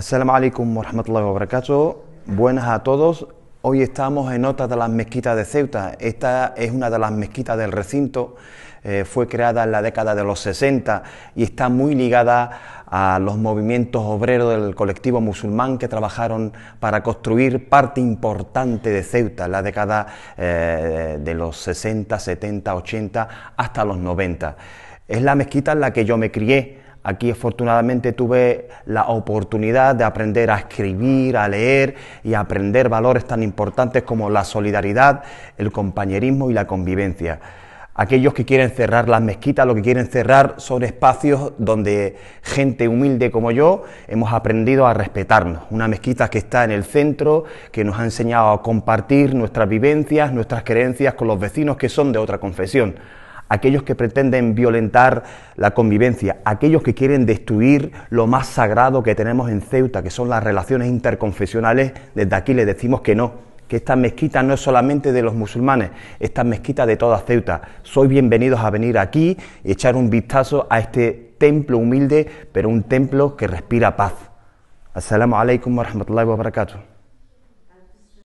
Assalamu alaikum warahmatullahi wabarakatuh. Buenas a todos. Hoy estamos en otra de las mezquitas de Ceuta. Esta es una de las mezquitas del recinto. Eh, fue creada en la década de los 60 y está muy ligada a los movimientos obreros del colectivo musulmán que trabajaron para construir parte importante de Ceuta en la década eh, de los 60, 70, 80 hasta los 90. Es la mezquita en la que yo me crié. Aquí afortunadamente tuve la oportunidad de aprender a escribir, a leer y a aprender valores tan importantes como la solidaridad, el compañerismo y la convivencia. Aquellos que quieren cerrar las mezquitas, lo que quieren cerrar son espacios donde gente humilde como yo hemos aprendido a respetarnos. Una mezquita que está en el centro, que nos ha enseñado a compartir nuestras vivencias, nuestras creencias con los vecinos que son de otra confesión aquellos que pretenden violentar la convivencia, aquellos que quieren destruir lo más sagrado que tenemos en Ceuta, que son las relaciones interconfesionales, desde aquí les decimos que no, que esta mezquita no es solamente de los musulmanes, esta mezquita de toda Ceuta. Soy bienvenidos a venir aquí y echar un vistazo a este templo humilde, pero un templo que respira paz. Assalamu alaikum wa rahmatullahi wa barakatuh.